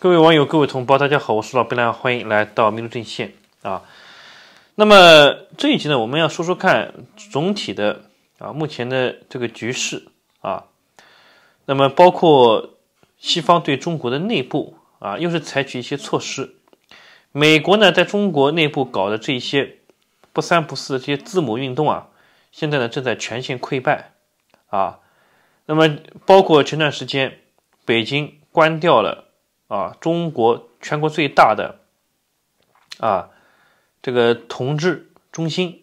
各位网友，各位同胞，大家好，我是老白，欢迎来到迷路阵线啊。那么这一集呢，我们要说说看总体的啊，目前的这个局势啊。那么包括西方对中国的内部啊，又是采取一些措施。美国呢，在中国内部搞的这些不三不四的这些字母运动啊，现在呢，正在全线溃败啊。那么包括前段时间，北京关掉了。啊，中国全国最大的啊这个同治中心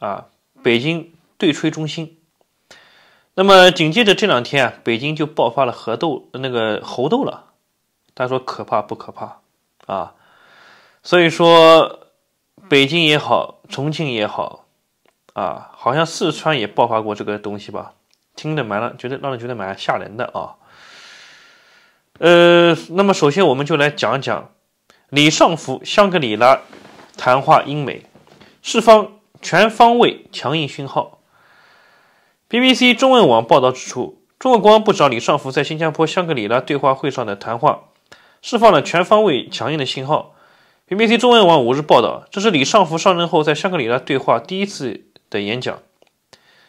啊，北京对吹中心。那么紧接着这两天啊，北京就爆发了核豆那个猴斗了。大家说可怕不可怕啊？所以说北京也好，重庆也好啊，好像四川也爆发过这个东西吧？听着蛮让觉得让人觉得蛮吓人的啊。呃，那么首先我们就来讲讲李尚福香格里拉谈话英美释放全方位强硬信号。BBC 中文网报道指出，中国国防部部长李尚福在新加坡香格里拉对话会上的谈话，释放了全方位强硬的信号。BBC 中文网五日报道，这是李尚福上任后在香格里拉对话第一次的演讲。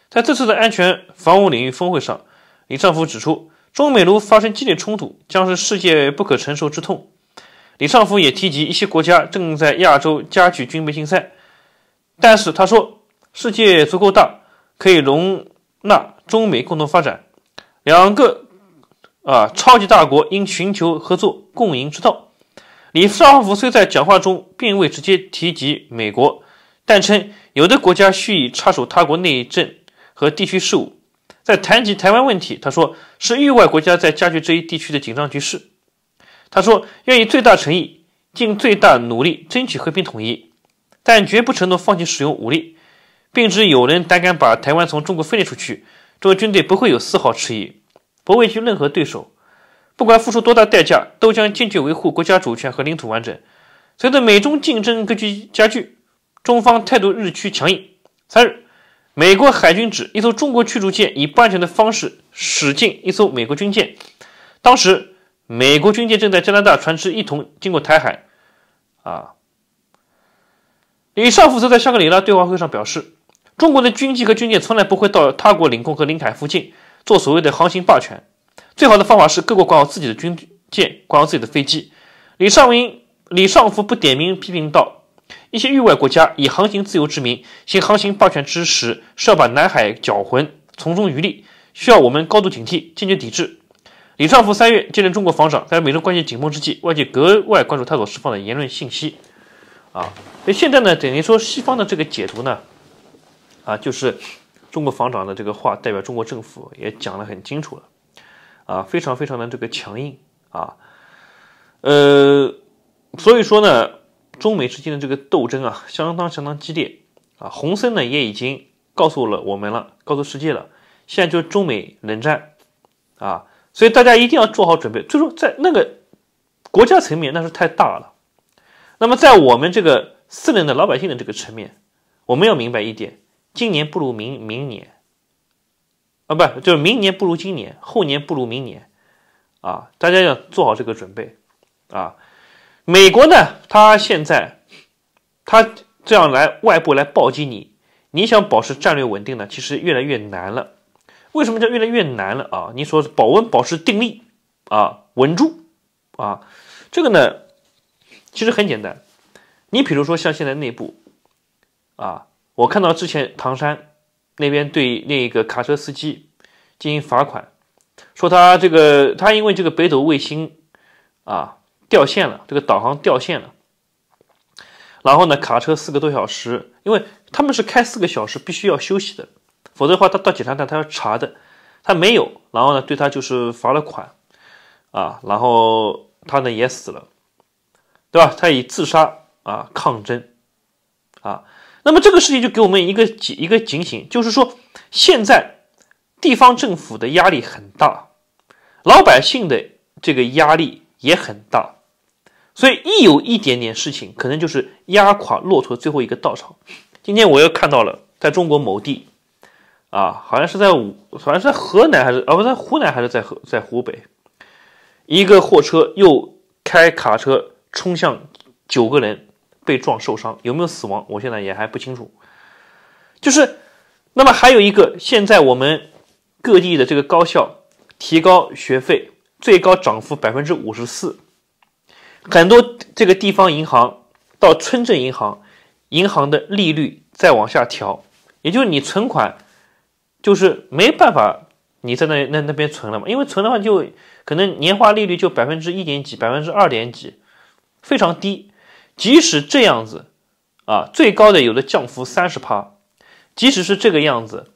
在这次的安全防务领域峰会上，李尚福指出。中美如发生激烈冲突，将是世界不可承受之痛。李尚福也提及一些国家正在亚洲加剧军备竞赛，但是他说，世界足够大，可以容纳中美共同发展。两个啊超级大国应寻求合作共赢之道。李尚福虽在讲话中并未直接提及美国，但称有的国家需以插手他国内政和地区事务。在谈及台湾问题，他说是域外国家在加剧这一地区的紧张局势。他说愿意最大诚意、尽最大努力争取和平统一，但绝不承诺放弃使用武力，并指有人胆敢把台湾从中国分裂出去，中国军队不会有丝毫迟疑，不畏惧任何对手，不管付出多大代价，都将坚决维护国家主权和领土完整。随着美中竞争格局加剧，中方态度日趋强硬。三日。美国海军指一艘中国驱逐舰以不安全的方式驶进一艘美国军舰，当时美国军舰正在加拿大船只一同经过台海。啊，李尚福则在香格里拉对话会上表示，中国的军机和军舰从来不会到他国领空和领海附近做所谓的航行霸权。最好的方法是各国管好自己的军舰，管好自己的飞机。李尚英、李尚福不点名批评道。一些域外国家以航行自由之名，行航行霸权之实，是要把南海搅浑，从中渔利，需要我们高度警惕，坚决抵制。李尚福三月接任中国防长，在美中关系紧绷之际，外界格外关注他所释放的言论信息。啊，那现在呢，等于说西方的这个解读呢，啊，就是中国防长的这个话代表中国政府也讲得很清楚了，啊，非常非常的这个强硬啊，呃，所以说呢。中美之间的这个斗争啊，相当相当激烈啊！洪森呢也已经告诉了我们了，告诉世界了，现在就是中美冷战啊！所以大家一定要做好准备。就说在那个国家层面，那是太大了。那么在我们这个四人的老百姓的这个层面，我们要明白一点：今年不如明明年，啊，不就是明年不如今年，后年不如明年，啊，大家要做好这个准备啊！美国呢，它现在，它这样来外部来暴击你，你想保持战略稳定呢，其实越来越难了。为什么叫越来越难了啊？你说保温、保持定力啊，稳住啊？这个呢，其实很简单。你比如说像现在内部啊，我看到之前唐山那边对那个卡车司机进行罚款，说他这个他因为这个北斗卫星啊。掉线了，这个导航掉线了。然后呢，卡车四个多小时，因为他们是开四个小时必须要休息的，否则的话，他到检查站他要查的，他没有。然后呢，对他就是罚了款，啊，然后他呢也死了，对吧？他以自杀啊抗争，啊，那么这个事情就给我们一个警一个警醒，就是说现在地方政府的压力很大，老百姓的这个压力也很大。所以一有一点点事情，可能就是压垮骆驼的最后一个稻草。今天我又看到了，在中国某地，啊，好像是在武，好像是在河南还是啊不在湖南还是在河在湖北，一个货车又开卡车冲向九个人，被撞受伤，有没有死亡？我现在也还不清楚。就是，那么还有一个，现在我们各地的这个高校提高学费，最高涨幅百分之五十四。很多这个地方银行到村镇银行，银行的利率再往下调，也就是你存款就是没办法，你在那那那边存了嘛，因为存的话就可能年化利率就百分之一点几、百分之二点几，非常低。即使这样子，啊，最高的有的降幅三十趴，即使是这个样子，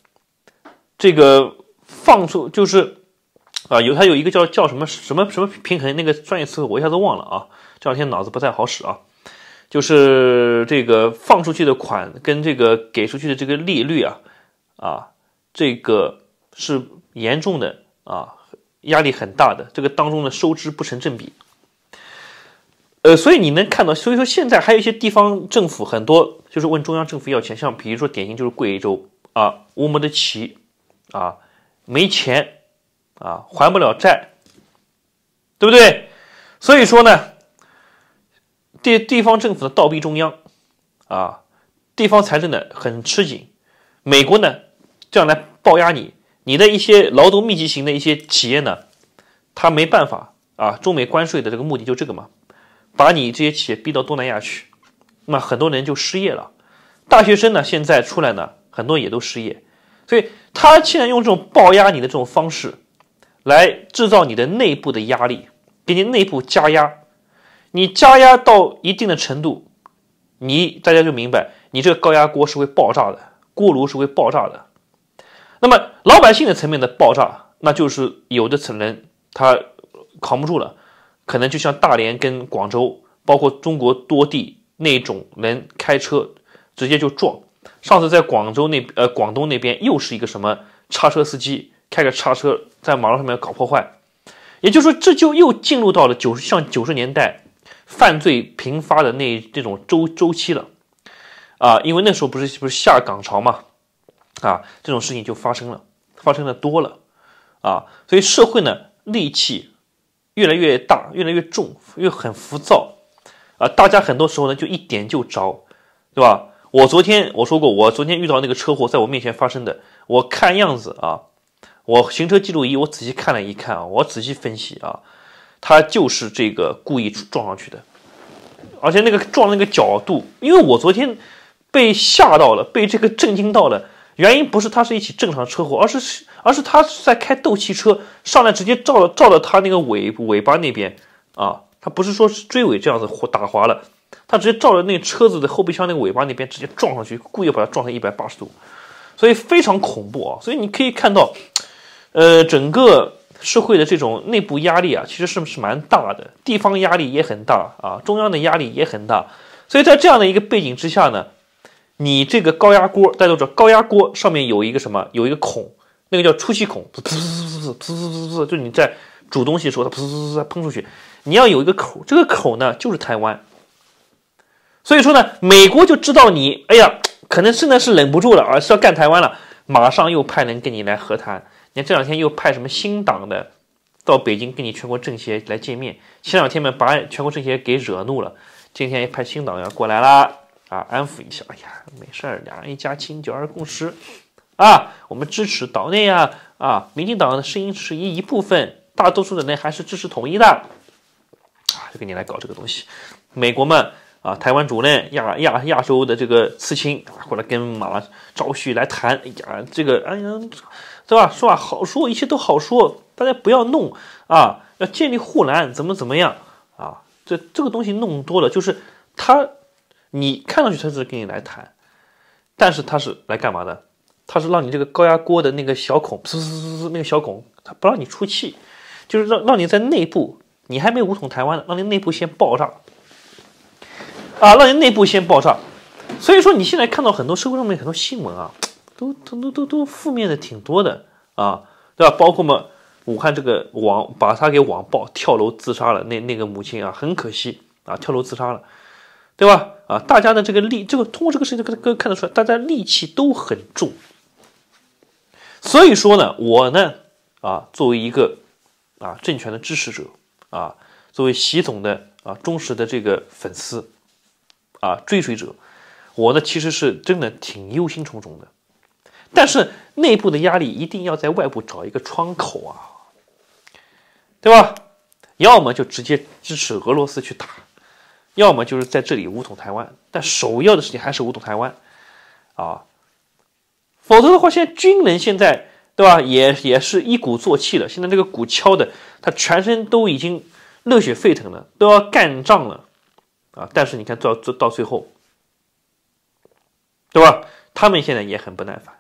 这个放出就是。啊，有它有一个叫叫什么什么什么平衡那个专业词汇我一下子忘了啊，这两天脑子不太好使啊，就是这个放出去的款跟这个给出去的这个利率啊啊这个是严重的啊压力很大的这个当中的收支不成正比，呃，所以你能看到，所以说现在还有一些地方政府很多就是问中央政府要钱，像比如说典型就是贵州啊，乌鲁木齐啊，没钱。啊，还不了债，对不对？所以说呢，地地方政府的倒逼中央，啊，地方财政的很吃紧。美国呢这样来爆压你，你的一些劳动密集型的一些企业呢，他没办法啊。中美关税的这个目的就这个嘛，把你这些企业逼到东南亚去，那很多人就失业了。大学生呢现在出来呢，很多也都失业。所以他现在用这种爆压你的这种方式。来制造你的内部的压力，给你内部加压，你加压到一定的程度，你大家就明白，你这个高压锅是会爆炸的，锅炉是会爆炸的。那么老百姓的层面的爆炸，那就是有的层人他扛不住了，可能就像大连跟广州，包括中国多地那种人开车直接就撞。上次在广州那呃广东那边又是一个什么叉车司机。开个叉车在马路上面搞破坏，也就是说，这就又进入到了九十像九十年代犯罪频发的那那种周周期了，啊，因为那时候不是不是下岗潮嘛，啊，这种事情就发生了，发生的多了，啊，所以社会呢戾气越来越大，越来越重，又很浮躁，啊，大家很多时候呢就一点就着，对吧？我昨天我说过，我昨天遇到那个车祸在我面前发生的，我看样子啊。我行车记录仪，我仔细看了一看啊，我仔细分析啊，他就是这个故意撞上去的，而且那个撞那个角度，因为我昨天被吓到了，被这个震惊到了。原因不是他是一起正常车祸，而是而是他在开斗气车，上来直接照了照到他那个尾尾巴那边啊，他不是说是追尾这样子打滑了，他直接照着那车子的后备箱那个尾巴那边，直接撞上去，故意把他撞成一百八十度，所以非常恐怖啊，所以你可以看到。呃，整个社会的这种内部压力啊，其实是是蛮大的，地方压力也很大啊，中央的压力也很大，所以在这样的一个背景之下呢，你这个高压锅带动着高压锅上面有一个什么，有一个孔，那个叫出气孔，噗噗噗噗噗噗噗噗，就你在煮东西的时候它噗噗噗噗喷出去，你要有一个口，这个口呢就是台湾，所以说呢，美国就知道你，哎呀，可能现在是忍不住了啊，是要干台湾了，马上又派人跟你来和谈。你看这两天又派什么新党的到北京跟你全国政协来见面，前两天嘛把全国政协给惹怒了，今天又派新党要过来啦，啊，安抚一下，哎呀，没事儿，两人一家亲，九二共识，啊，我们支持岛内啊，啊，民进党的声音是一一部分，大多数的人还是支持统一的，啊，就给你来搞这个东西，美国嘛。啊，台湾主任亚亚亚洲的这个刺青啊，过来跟马昭旭来谈，哎呀，这个，哎呀，对吧？说吧？好说，一切都好说，大家不要弄啊，要建立护栏，怎么怎么样啊？这这个东西弄多了，就是他，你看上去他是跟你来谈，但是他是来干嘛的？他是让你这个高压锅的那个小孔呲呲呲呲那个小孔，他不让你出气，就是让让你在内部，你还没武统台湾呢，让你内部先爆炸。啊，让人内部先爆炸，所以说你现在看到很多社会上面很多新闻啊，都都都都都负面的挺多的啊，对吧？包括嘛，武汉这个网把他给网爆，跳楼自杀了，那那个母亲啊，很可惜啊，跳楼自杀了，对吧？啊，大家的这个力，这个通过这个事情可可看得出来，大家戾气都很重。所以说呢，我呢啊，作为一个啊政权的支持者啊，作为习总的啊忠实的这个粉丝。啊，追随者，我呢其实是真的挺忧心忡忡的，但是内部的压力一定要在外部找一个窗口啊，对吧？要么就直接支持俄罗斯去打，要么就是在这里武统台湾，但首要的事情还是武统台湾啊，否则的话，现在军人现在对吧，也也是一鼓作气的，现在那个鼓敲的，他全身都已经热血沸腾了，都要干仗了。啊！但是你看，到到到最后，对吧？他们现在也很不耐烦，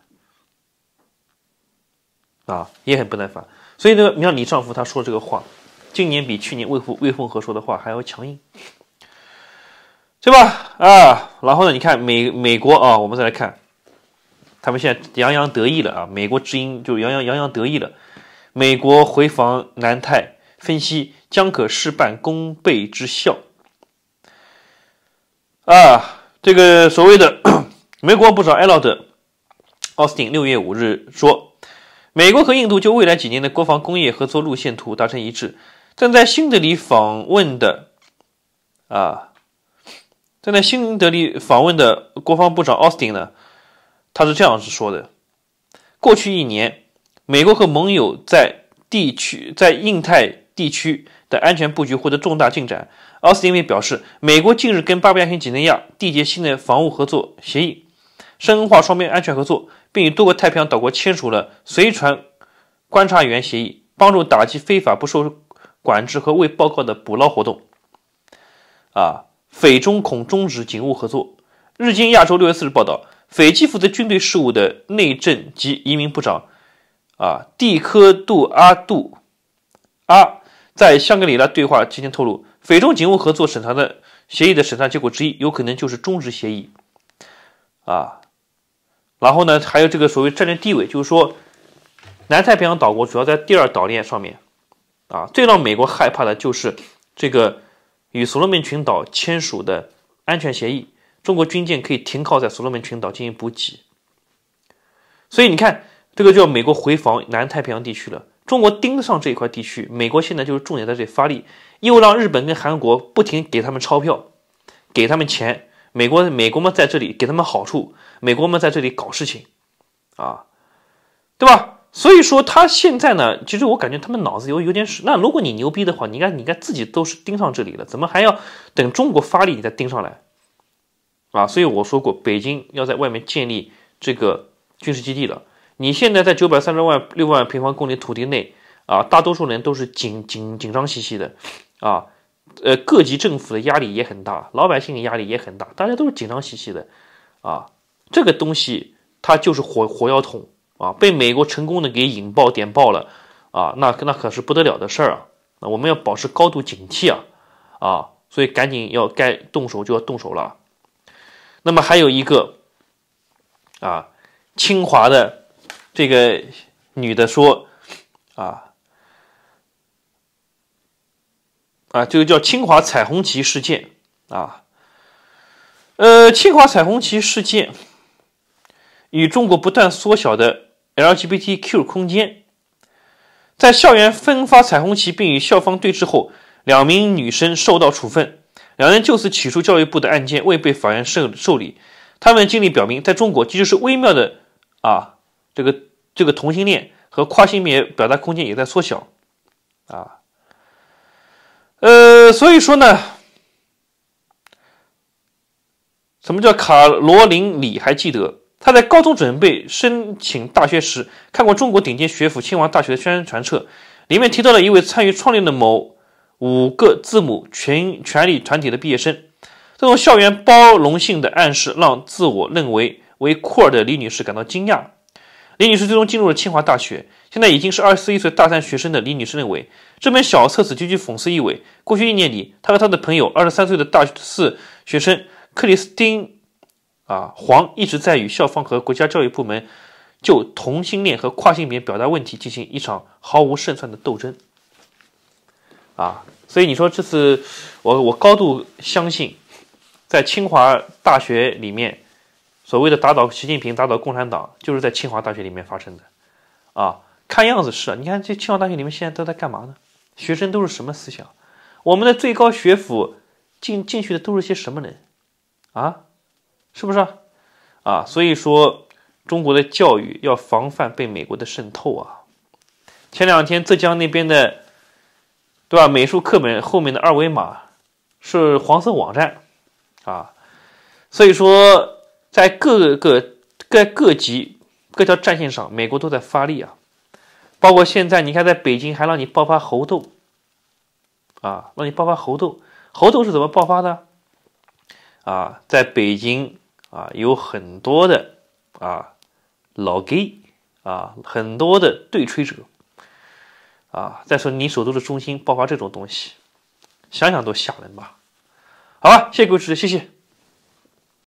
啊，也很不耐烦。所以呢，你看李尚夫他说这个话，今年比去年魏福魏凤和说的话还要强硬，对吧？啊，然后呢，你看美美国啊，我们再来看，他们现在洋洋得意了啊！美国之音就洋洋洋洋得意了。美国回防南太，分析将可事半功倍之效。啊，这个所谓的 美国部长埃洛德·奥斯汀六月五日说，美国和印度就未来几年的国防工业合作路线图达成一致。正在新德里访问的啊，正在新德里访问的国防部长奥斯汀呢，他是这样子说的：过去一年，美国和盟友在地区在印太。地区的安全布局获得重大进展。奥斯汀表示，美国近日跟巴布亚新几内亚缔结新的防务合作协议，深化双边安全合作，并与多个太平洋岛国签署了随船观察员协议，帮助打击非法不受管制和未报告的捕捞活动。啊，斐中恐终止警务合作。日经亚洲六月四日报道，斐济负责军队事务的内政及移民部长啊，蒂科杜阿杜阿。在香格里拉对话期间透露，菲中警务合作审查的协议的审查结果之一，有可能就是终止协议啊。然后呢，还有这个所谓战略地位，就是说，南太平洋岛国主要在第二岛链上面啊。最让美国害怕的就是这个与所罗门群岛签署的安全协议，中国军舰可以停靠在所罗门群岛进行补给。所以你看，这个叫美国回防南太平洋地区了。中国盯上这一块地区，美国现在就是重点在这里发力，又让日本跟韩国不停给他们钞票，给他们钱。美国，美国们在这里给他们好处，美国们在这里搞事情，啊，对吧？所以说他现在呢，其实我感觉他们脑子有有点屎。那如果你牛逼的话，你应该你应该自己都是盯上这里了，怎么还要等中国发力你再盯上来？啊，所以我说过，北京要在外面建立这个军事基地了。你现在在九百三十万六万平方公里土地内啊，大多数人都是紧紧紧张兮兮的，啊，呃，各级政府的压力也很大，老百姓的压力也很大，大家都是紧张兮兮的，啊，这个东西它就是火火药桶啊，被美国成功的给引爆点爆了啊，那那可是不得了的事儿啊，我们要保持高度警惕啊啊，所以赶紧要该动手就要动手了。那么还有一个啊，清华的。这个女的说：“啊，啊，这个叫清华彩虹旗事件啊，呃，清华彩虹旗事件与中国不断缩小的 LGBTQ 空间，在校园分发彩虹旗并与校方对峙后，两名女生受到处分，两人就此起诉教育部的案件未被法院受受理。他们的经历表明，在中国，这就是微妙的啊。”这个这个同性恋和跨性别表达空间也在缩小，啊，呃，所以说呢，什么叫卡罗琳里还记得他在高中准备申请大学时，看过中国顶尖学府清华大学的宣传册，里面提到了一位参与创立的某五个字母权权力团体的毕业生。这种校园包容性的暗示，让自我认为为酷儿的李女士感到惊讶。李女士最终进入了清华大学。现在已经是二十一岁大三学生的李女士认为，这本小册子极具讽刺意味。过去一年里，她和她的朋友，二十三岁的大四学生克里斯汀，啊，黄一直在与校方和国家教育部门就同性恋和跨性别表达问题进行一场毫无胜算的斗争。啊，所以你说这次，我我高度相信，在清华大学里面。所谓的打倒习近平、打倒共产党，就是在清华大学里面发生的，啊，看样子是。你看这清华大学里面现在都在干嘛呢？学生都是什么思想？我们的最高学府进进去的都是些什么人？啊，是不是？啊，所以说中国的教育要防范被美国的渗透啊。前两天浙江那边的，对吧？美术课本后面的二维码是黄色网站，啊，所以说。在各个、各各级、各条战线上，美国都在发力啊！包括现在，你看，在北京还让你爆发猴痘，啊，让你爆发猴痘，猴痘是怎么爆发的？啊，在北京啊，有很多的啊老 gay 啊，很多的对吹者啊，在说你首都的中心爆发这种东西，想想都吓人吧。好吧，谢谢各位支持，谢谢。